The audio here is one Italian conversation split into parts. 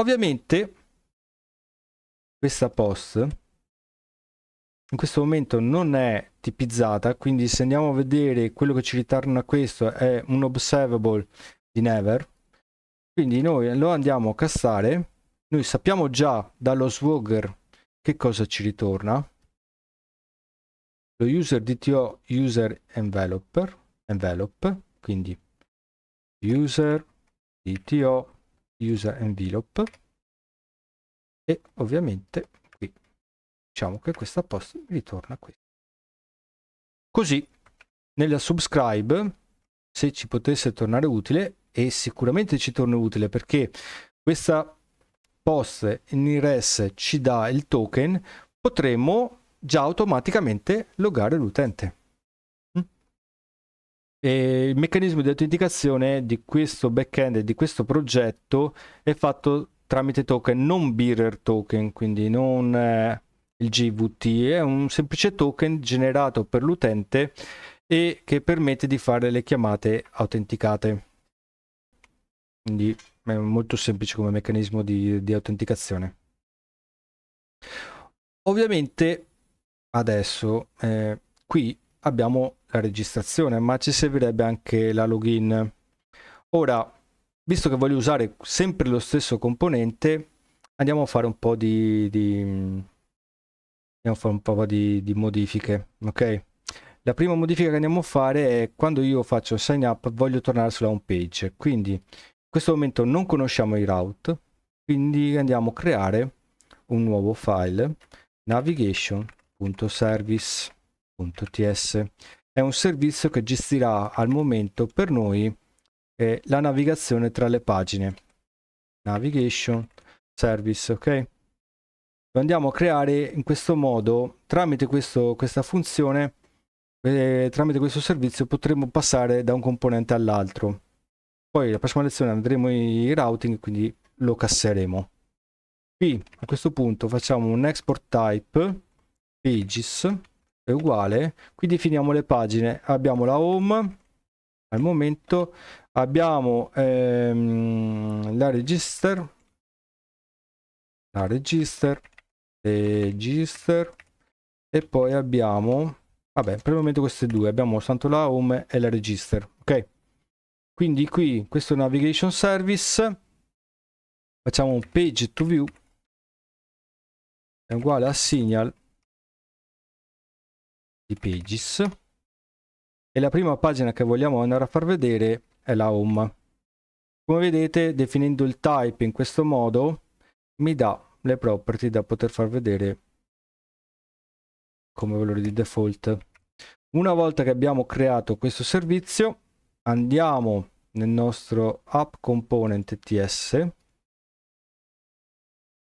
Ovviamente questa post in questo momento non è tipizzata, quindi se andiamo a vedere quello che ci ritorna questo è un observable di never. Quindi noi lo andiamo a cassare, noi sappiamo già dallo swagger che cosa ci ritorna. Lo user DTO user enveloper, envelope, quindi user DTO user envelope e ovviamente qui diciamo che questa post ritorna qui. Così nella subscribe se ci potesse tornare utile e sicuramente ci torna utile perché questa post in res ci dà il token potremmo già automaticamente logare l'utente. E il meccanismo di autenticazione di questo backend e di questo progetto è fatto tramite token, non bearer token, quindi non eh, il GVT, è un semplice token generato per l'utente e che permette di fare le chiamate autenticate. Quindi è molto semplice come meccanismo di, di autenticazione. Ovviamente adesso eh, qui abbiamo la registrazione, ma ci servirebbe anche la login. Ora, visto che voglio usare sempre lo stesso componente, andiamo a fare un po' di, di, a fare un po di, di modifiche, ok? La prima modifica che andiamo a fare è quando io faccio sign up voglio tornare sulla home page, quindi in questo momento non conosciamo i route, quindi andiamo a creare un nuovo file navigation.service.ts è un servizio che gestirà al momento per noi eh, la navigazione tra le pagine. Navigation service, ok? Lo andiamo a creare in questo modo, tramite questo, questa funzione, eh, tramite questo servizio potremo passare da un componente all'altro. Poi la prossima lezione andremo in routing, quindi lo casseremo. Qui a questo punto facciamo un export type pages è uguale qui definiamo le pagine abbiamo la home al momento abbiamo ehm, la register la register register e poi abbiamo vabbè per il momento queste due abbiamo soltanto la home e la register ok quindi qui questo navigation service facciamo un page to view è uguale a signal di Pages e la prima pagina che vogliamo andare a far vedere è la home. Come vedete definendo il type in questo modo mi dà le property da poter far vedere come valore di default. Una volta che abbiamo creato questo servizio andiamo nel nostro app component ts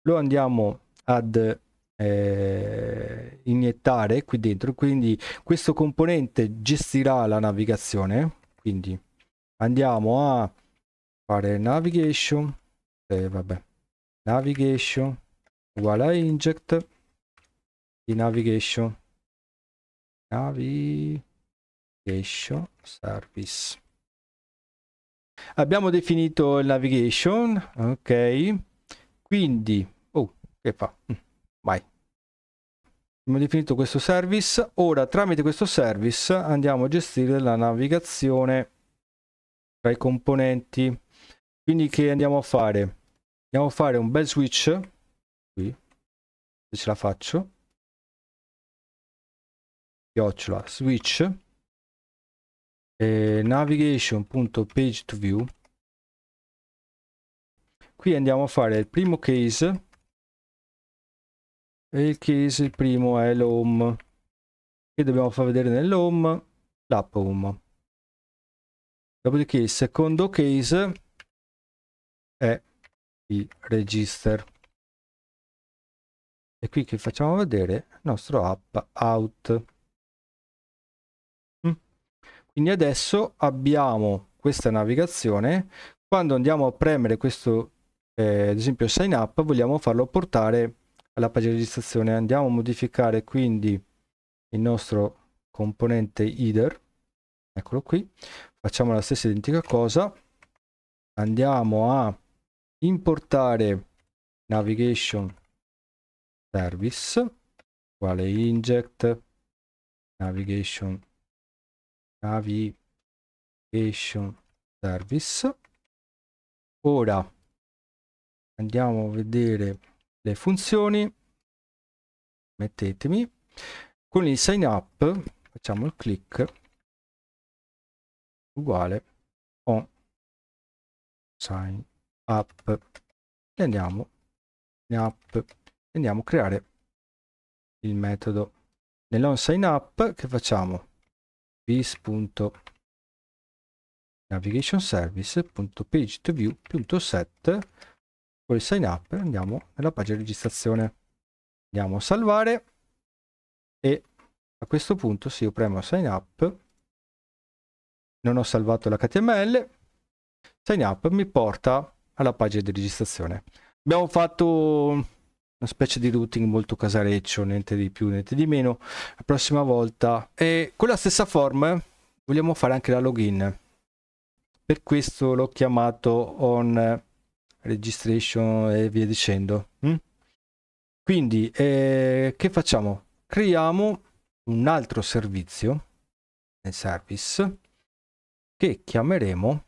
lo andiamo ad eh, iniettare qui dentro quindi questo componente gestirà la navigazione quindi andiamo a fare navigation eh, vabbè navigation uguale a inject di navigation navigation service abbiamo definito il navigation ok quindi oh che fa mm. Vai. Abbiamo definito questo service. Ora, tramite questo service, andiamo a gestire la navigazione tra i componenti. Quindi che andiamo a fare? Andiamo a fare un bel switch. Qui. Se ce la faccio. Chiocciola. Switch. Eh, navigation.page to view qui andiamo a fare il primo case e il case il primo è l'home che dobbiamo far vedere nell'home l'app home dopodiché il secondo case è il register e qui che facciamo vedere il nostro app out mm. quindi adesso abbiamo questa navigazione quando andiamo a premere questo eh, ad esempio sign up vogliamo farlo portare alla pagina di registrazione andiamo a modificare quindi il nostro componente header eccolo qui facciamo la stessa identica cosa andiamo a importare navigation service uguale inject navigation navigation service ora andiamo a vedere le funzioni, mettetemi, con il sign up facciamo il click uguale on sign up e andiamo, in app e andiamo a creare il metodo. Nell'on sign up che facciamo? bis.com navigation con il sign up andiamo nella pagina registrazione. Andiamo a salvare e a questo punto se io premo sign up non ho salvato l'HTML, sign up mi porta alla pagina di registrazione. Abbiamo fatto una specie di routing molto casareccio, niente di più, niente di meno. La prossima volta e con la stessa form eh, vogliamo fare anche la login. Per questo l'ho chiamato on registration e via dicendo. Mm? Quindi eh, che facciamo? Creiamo un altro servizio, nel service, che chiameremo,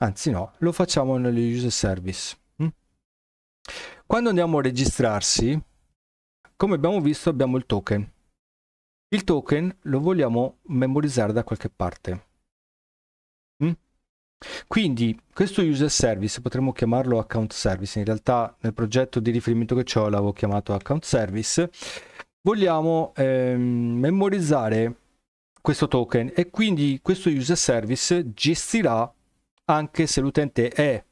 anzi no, lo facciamo nello user service. Mm? Quando andiamo a registrarsi, come abbiamo visto abbiamo il token. Il token lo vogliamo memorizzare da qualche parte. Mm? Quindi questo user service potremmo chiamarlo account service, in realtà nel progetto di riferimento che ho l'avevo chiamato account service, vogliamo ehm, memorizzare questo token e quindi questo user service gestirà anche se l'utente è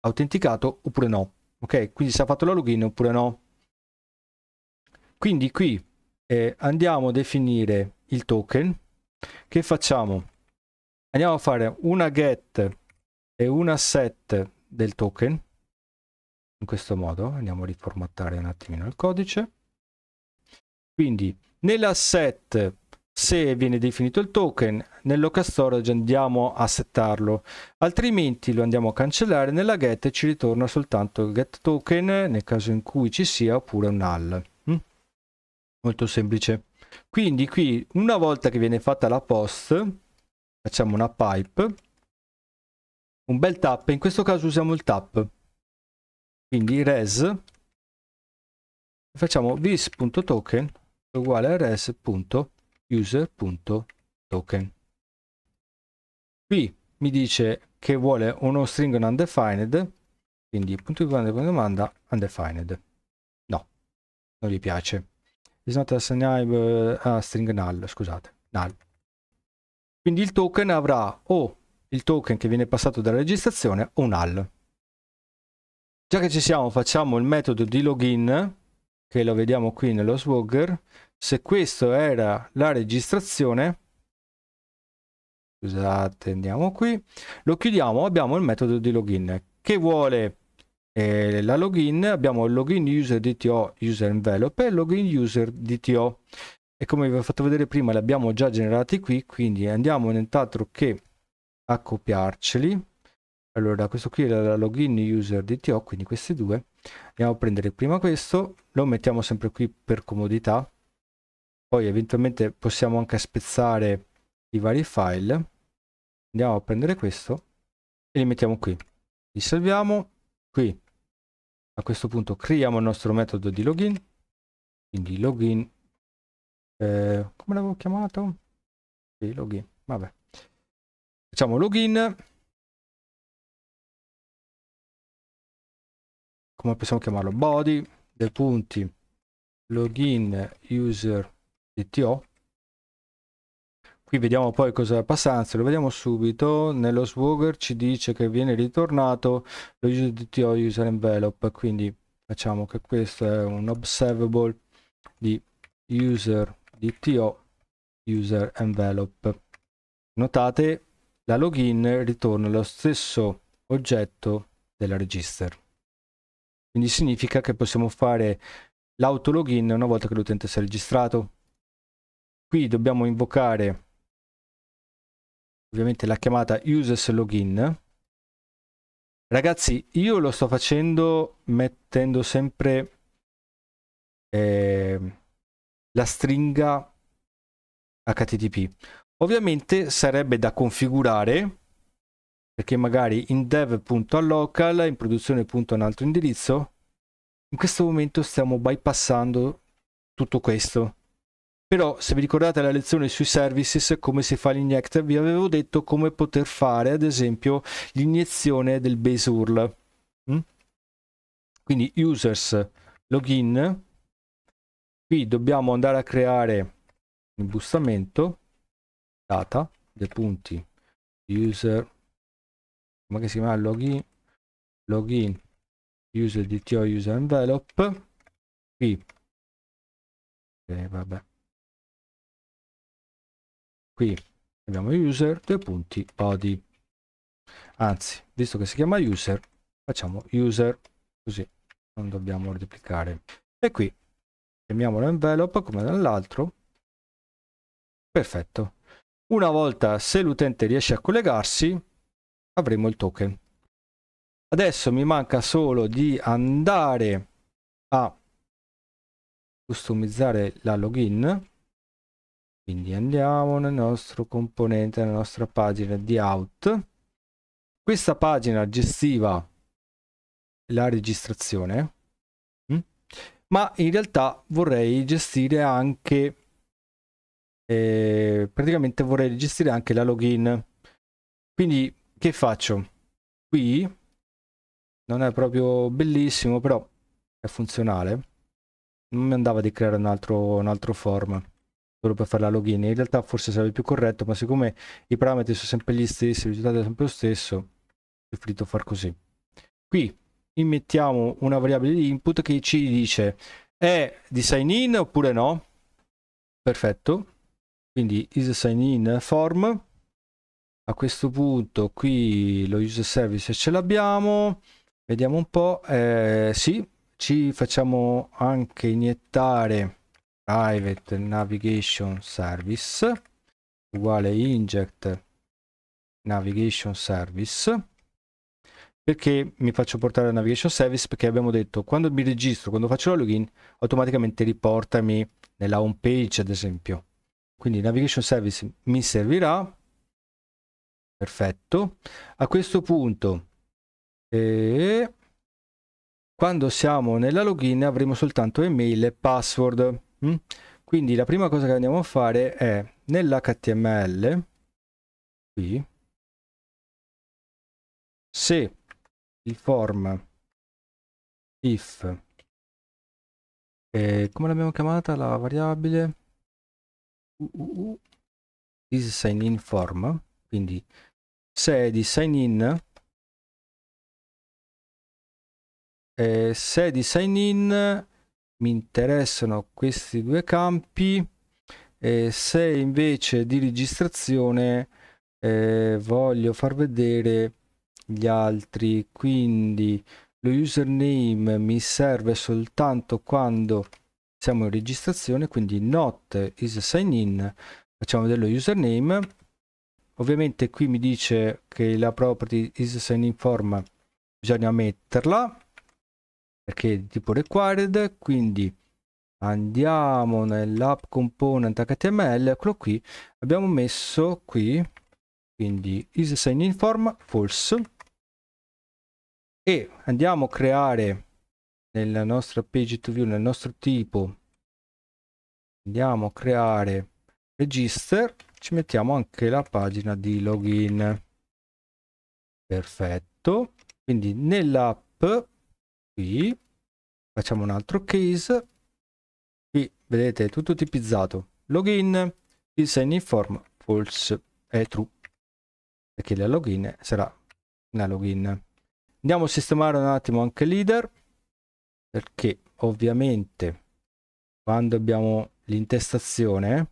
autenticato oppure no, ok? Quindi se ha fatto la login oppure no. Quindi qui eh, andiamo a definire il token che facciamo andiamo a fare una get e una set del token in questo modo andiamo a riformattare un attimino il codice quindi nella set se viene definito il token nel local storage andiamo a settarlo altrimenti lo andiamo a cancellare nella get ci ritorna soltanto il get token nel caso in cui ci sia oppure un null mm? molto semplice quindi qui una volta che viene fatta la post facciamo una pipe un bel tap in questo caso usiamo il tap quindi res facciamo vis.token uguale a res.user.token qui mi dice che vuole uno string undefined quindi punto di domanda punto di domanda undefined no non gli piace is not assignable eh, a string null scusate null quindi il token avrà o il token che viene passato dalla registrazione o un null. Già che ci siamo facciamo il metodo di login che lo vediamo qui nello swagger. Se questa era la registrazione, scusate andiamo qui, lo chiudiamo, abbiamo il metodo di login che vuole eh, la login, abbiamo il login user DTO user envelope e login user DTO e come vi ho fatto vedere prima li abbiamo già generati qui quindi andiamo nient'altro che a copiarceli allora questo qui è la login user DTO quindi questi due andiamo a prendere prima questo lo mettiamo sempre qui per comodità poi eventualmente possiamo anche spezzare i vari file andiamo a prendere questo e li mettiamo qui li salviamo qui a questo punto creiamo il nostro metodo di login quindi login eh, come l'avevo chiamato? Sì, login, vabbè. Facciamo login. Come possiamo chiamarlo? Body, dei punti, login, user, DTO. Qui vediamo poi cosa è passanza, lo vediamo subito. Nello swagger ci dice che viene ritornato lo user DTO user envelope, quindi facciamo che questo è un observable di user DTO user envelope. Notate la login ritorna lo stesso oggetto della register. Quindi significa che possiamo fare l'autologin una volta che l'utente si è registrato. Qui dobbiamo invocare ovviamente la chiamata users login. Ragazzi, io lo sto facendo mettendo sempre eh, la stringa HTTP. Ovviamente sarebbe da configurare perché magari in dev.allocal, in produzione.un altro indirizzo, in questo momento stiamo bypassando tutto questo. Però se vi ricordate la lezione sui services, come si fa l'inject, vi avevo detto come poter fare ad esempio l'iniezione del base URL. Mm? Quindi users login qui dobbiamo andare a creare un bustamento data dei punti user come si chiama login login user dto user envelope qui okay, vabbè qui abbiamo user due punti body anzi visto che si chiama user facciamo user così non dobbiamo replicare e qui chiamiamolo envelope come nell'altro perfetto una volta se l'utente riesce a collegarsi avremo il token adesso mi manca solo di andare a customizzare la login quindi andiamo nel nostro componente nella nostra pagina di out questa pagina gestiva la registrazione ma in realtà vorrei gestire anche eh, praticamente vorrei gestire anche la login quindi che faccio qui non è proprio bellissimo però è funzionale non mi andava di creare un altro, un altro form solo per fare la login in realtà forse sarebbe più corretto ma siccome i parametri sono sempre gli stessi il risultato è sempre lo stesso ho preferito far così qui immettiamo una variabile di input che ci dice è di sign in oppure no perfetto quindi is sign in form a questo punto qui lo user service ce l'abbiamo vediamo un po eh, sì ci facciamo anche iniettare private navigation service uguale inject navigation service perché mi faccio portare la navigation service? Perché abbiamo detto quando mi registro, quando faccio la login, automaticamente riportami nella home page ad esempio. Quindi navigation service mi servirà. Perfetto. A questo punto, e... quando siamo nella login avremo soltanto email e password. Mm? Quindi la prima cosa che andiamo a fare è nell'HTML, qui, se il form if e eh, come l'abbiamo chiamata la variabile uh, uh, uh. is sign in form quindi se di sign in eh, se di sign in mi interessano questi due campi e se invece di registrazione eh, voglio far vedere gli altri quindi lo username mi serve soltanto quando siamo in registrazione quindi not is sign in facciamo dello username ovviamente qui mi dice che la property is sign in form bisogna metterla perché è di tipo required quindi andiamo nell'app component html eccolo qui abbiamo messo qui quindi is sign in form false e andiamo a creare nella nostra page to view nel nostro tipo andiamo a creare register ci mettiamo anche la pagina di login perfetto quindi nell'app qui facciamo un altro case qui vedete tutto tipizzato login il sign in form false è true perché la login sarà una login andiamo a sistemare un attimo anche leader perché ovviamente quando abbiamo l'intestazione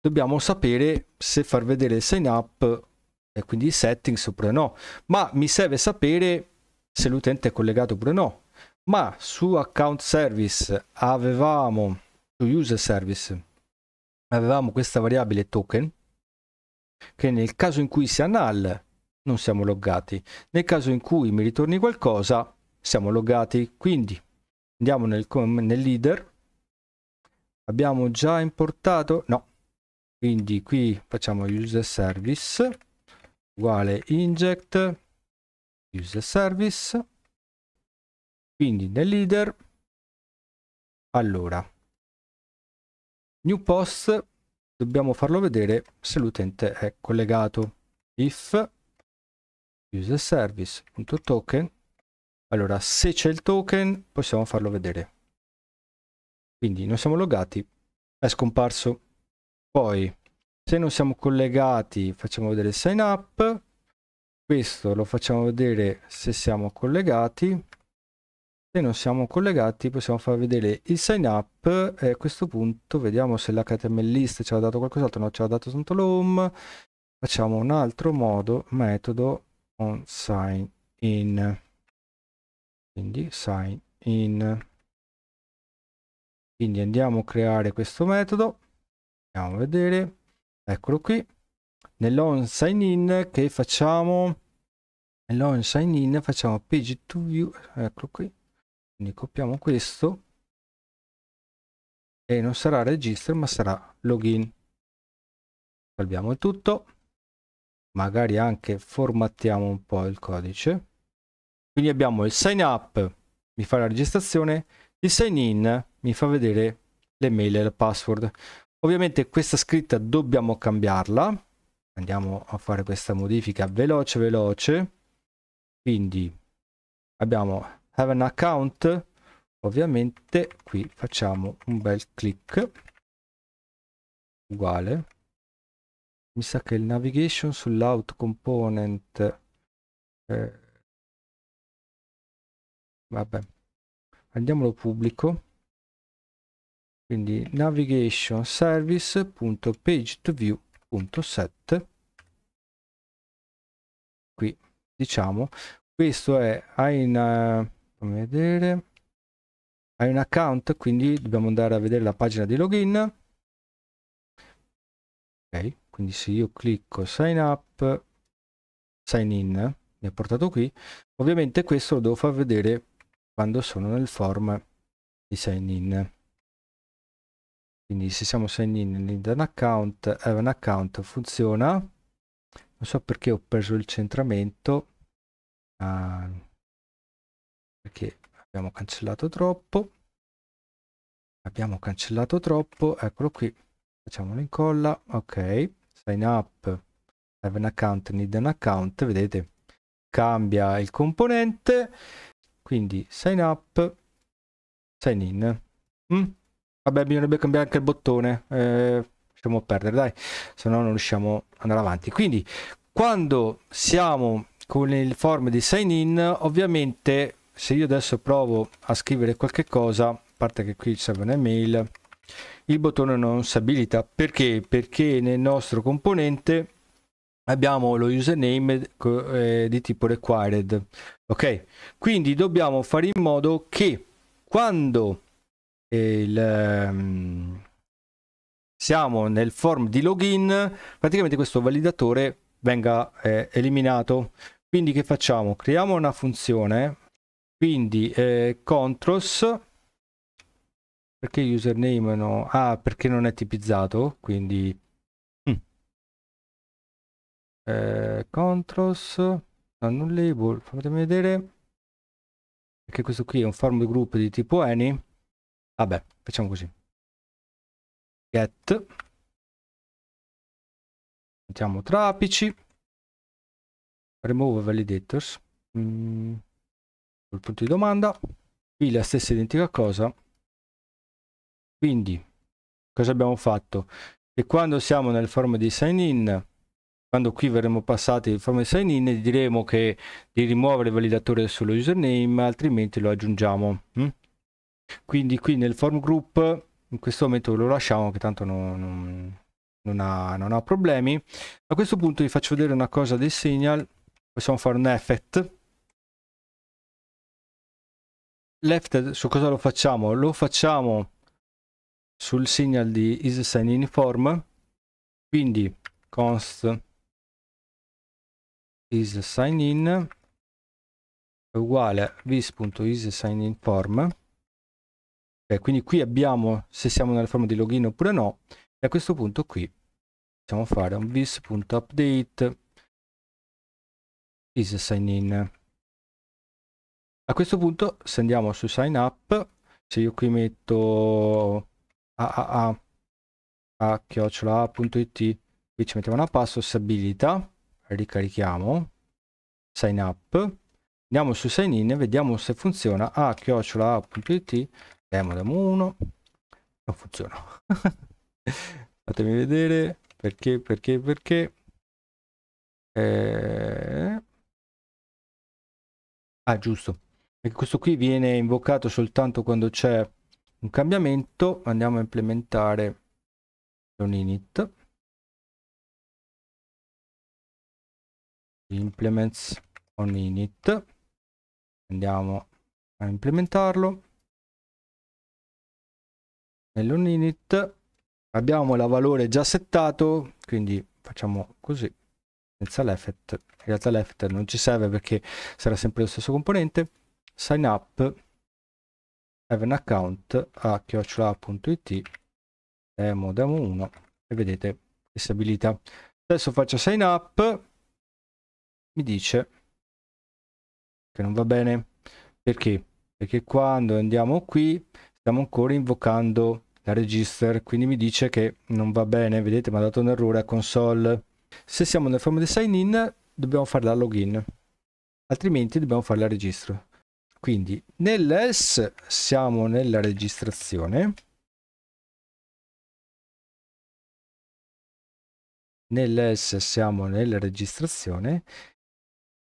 dobbiamo sapere se far vedere il sign up e quindi i settings oppure no ma mi serve sapere se l'utente è collegato oppure no ma su account service avevamo su user service avevamo questa variabile token che nel caso in cui sia null non siamo loggati. Nel caso in cui mi ritorni qualcosa, siamo loggati. Quindi andiamo nel, nel leader. Abbiamo già importato? No. Quindi qui facciamo user service uguale inject user service. Quindi nel leader, allora, new post, dobbiamo farlo vedere se l'utente è collegato. If user service.token Allora, se c'è il token, possiamo farlo vedere. Quindi non siamo logati, è scomparso. Poi, se non siamo collegati, facciamo vedere il sign up. Questo lo facciamo vedere se siamo collegati. Se non siamo collegati possiamo far vedere il sign up e a questo punto vediamo se l'HTML list ci ha dato qualcos'altro, no ci ha dato soltanto l'home. Facciamo un altro modo, metodo on sign in quindi sign in quindi andiamo a creare questo metodo andiamo a vedere eccolo qui nell'on sign in che facciamo nell'on sign in facciamo page to view eccolo qui quindi copiamo questo e non sarà register ma sarà login salviamo il tutto magari anche formattiamo un po' il codice. Quindi abbiamo il sign up, mi fa la registrazione, il sign in mi fa vedere le mail e la password. Ovviamente questa scritta dobbiamo cambiarla. Andiamo a fare questa modifica veloce veloce. Quindi abbiamo have an account. Ovviamente qui facciamo un bel clic uguale mi sa che il navigation sull'out component eh, vabbè andiamolo pubblico quindi navigation service.page to view.set qui diciamo questo è hai una fammi vedere hai un account quindi dobbiamo andare a vedere la pagina di login ok quindi se io clicco sign up sign in mi ha portato qui ovviamente questo lo devo far vedere quando sono nel form di sign in quindi se siamo sign in da un account have an account funziona non so perché ho perso il centramento ah, perché abbiamo cancellato troppo abbiamo cancellato troppo eccolo qui facciamolo incolla ok sign up have an account need an account vedete cambia il componente quindi sign up sign in mm? vabbè bisognerebbe cambiare anche il bottone eh, lasciamo perdere dai se no non riusciamo ad andare avanti quindi quando siamo con il form di sign in ovviamente se io adesso provo a scrivere qualche cosa a parte che qui serve un'email il bottone non si abilita perché? Perché nel nostro componente abbiamo lo username eh, di tipo required. Ok, quindi dobbiamo fare in modo che quando eh, il, ehm, siamo nel form di login, praticamente questo validatore venga eh, eliminato. Quindi che facciamo? Creiamo una funzione, quindi eh, controls perché username no? Ah, perché non è tipizzato, quindi... Mm. Eh, controls, no, non label, fatemi vedere. Perché questo qui è un form group di tipo any. Vabbè, facciamo così. Get. Mettiamo trapici. Remove validators. Mm. Col punto di domanda. Qui la stessa identica cosa. Quindi, cosa abbiamo fatto? Che quando siamo nel form di sign in, quando qui verremo passati il form di sign in, diremo che di rimuovere il validatore sullo username, altrimenti lo aggiungiamo. Mm? Quindi qui nel form group, in questo momento lo lasciamo, che tanto non, non, non, ha, non ha problemi. A questo punto vi faccio vedere una cosa del signal, possiamo fare un effect, left su cosa lo facciamo? Lo facciamo sul signal di isSignInform quindi const isSignIn uguale a vis.isSignInform okay, quindi qui abbiamo se siamo nella forma di login oppure no e a questo punto qui possiamo fare un vis.update isSignIn a questo punto se andiamo su sign up se io qui metto a, a chiocciola.it qui ci mettiamo una password abilita ricarichiamo sign up andiamo su sign in e vediamo se funziona a chiocciola.it demo demo 1 non funziona fatemi vedere perché perché perché eh... ah giusto perché questo qui viene invocato soltanto quando c'è un cambiamento andiamo a implementare un init implements on init andiamo a implementarlo nell'on init abbiamo la valore già settato quindi facciamo così senza l'effet in realtà l'effet non ci serve perché sarà sempre lo stesso componente sign up have an account a chiocciola.it demo demo 1 e vedete che si abilita adesso faccio sign up mi dice che non va bene perché perché quando andiamo qui stiamo ancora invocando la register quindi mi dice che non va bene vedete mi ha dato un errore a console se siamo nel form di sign in dobbiamo fare la login altrimenti dobbiamo fare la registro quindi nell'else siamo nella registrazione. Nell'else siamo nella registrazione,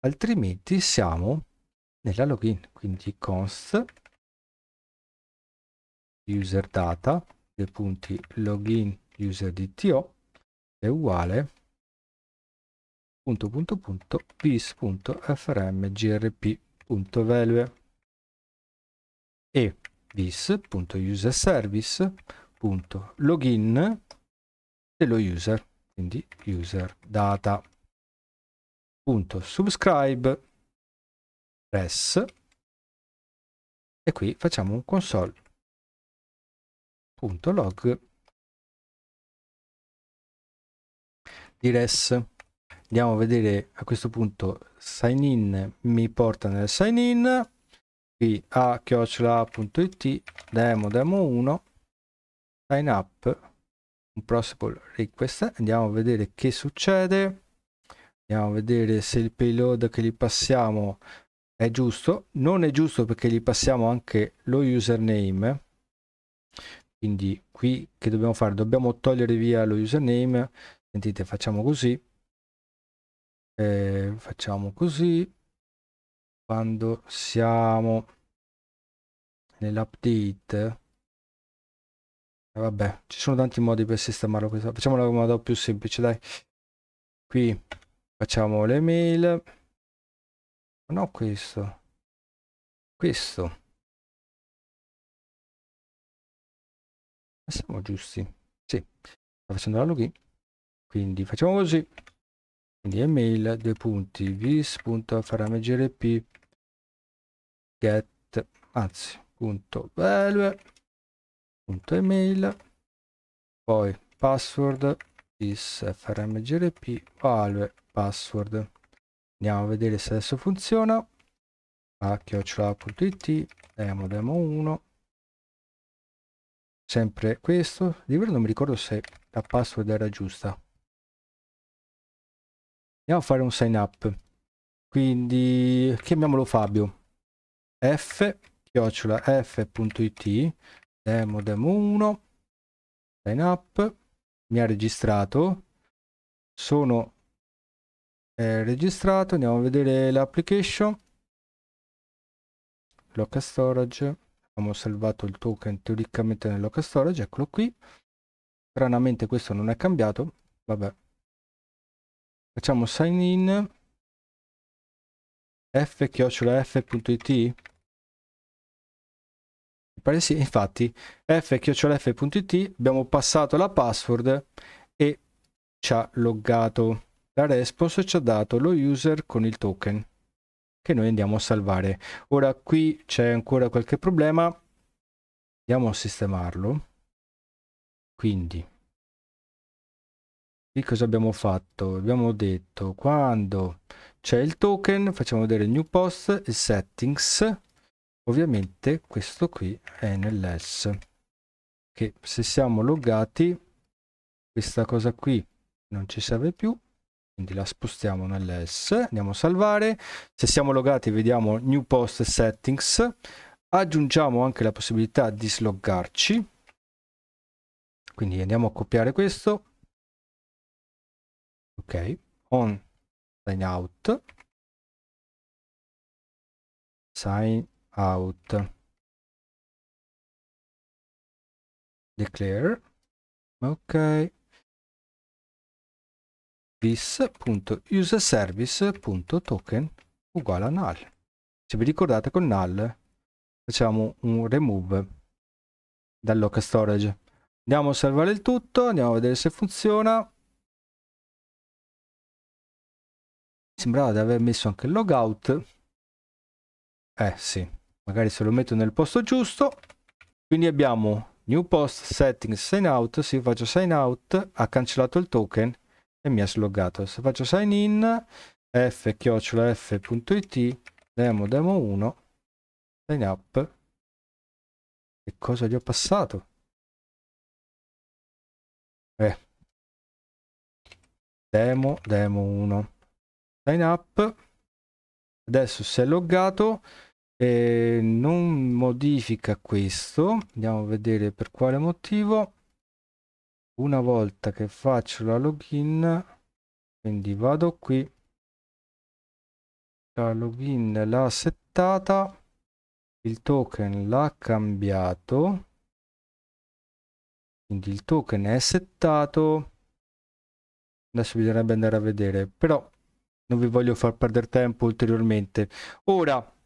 altrimenti siamo nella login. Quindi const user data due punti login user dto è uguale punto punto punto punto punto value e this.userservice.login dello user, quindi user data. Punto subscribe press e qui facciamo un console.log di res andiamo a vedere a questo punto sign in mi porta nel sign in qui a chiocciola.it demo demo 1 sign up un possible request andiamo a vedere che succede andiamo a vedere se il payload che gli passiamo è giusto non è giusto perché gli passiamo anche lo username quindi qui che dobbiamo fare dobbiamo togliere via lo username sentite facciamo così eh, facciamo così quando siamo nell'update eh, vabbè ci sono tanti modi per sistemarlo questo facciamolo come modo più semplice dai qui facciamo le mail no questo questo siamo giusti sì sto facendo la login quindi facciamo così quindi email due punti vis.framgrp get anzi punto value punto email poi password is frmgrp value password andiamo a vedere se adesso funziona a chiocciola.it demo demo 1 sempre questo di vero non mi ricordo se la password era giusta Andiamo a fare un sign up. Quindi chiamiamolo Fabio. F chiocciola f.it demo demo 1 sign up mi ha registrato sono eh, registrato andiamo a vedere l'application local storage abbiamo salvato il token teoricamente nel local storage eccolo qui stranamente questo non è cambiato vabbè Facciamo sign in f-f.it Mi pare sì, infatti f-f.it abbiamo passato la password e ci ha loggato la response ci ha dato lo user con il token che noi andiamo a salvare. Ora qui c'è ancora qualche problema, andiamo a sistemarlo. Quindi Qui cosa abbiamo fatto? Abbiamo detto quando c'è il token, facciamo vedere il new post e settings. Ovviamente questo qui è nell'S. Che se siamo loggati, questa cosa qui non ci serve più. Quindi la spostiamo nell'S, andiamo a salvare. Se siamo logati vediamo new post e settings. Aggiungiamo anche la possibilità di sloggarci. Quindi andiamo a copiare questo, ok on sign out sign out declare ok this.userservice.token uguale a null se vi ricordate con null facciamo un remove dal lock storage andiamo a salvare il tutto andiamo a vedere se funziona Sembrava di aver messo anche il logout. Eh sì, magari se lo metto nel posto giusto. Quindi abbiamo new post, settings, sign out. Se faccio sign out, ha cancellato il token e mi ha sloggato. Se faccio sign in, f-f.it, demo demo 1, sign up. Che cosa gli ho passato? Eh. Demo demo 1 sign up adesso si è loggato e non modifica questo andiamo a vedere per quale motivo una volta che faccio la login quindi vado qui la login l'ha settata il token l'ha cambiato quindi il token è settato adesso bisognerebbe andare a vedere però non vi voglio far perdere tempo ulteriormente. Ora,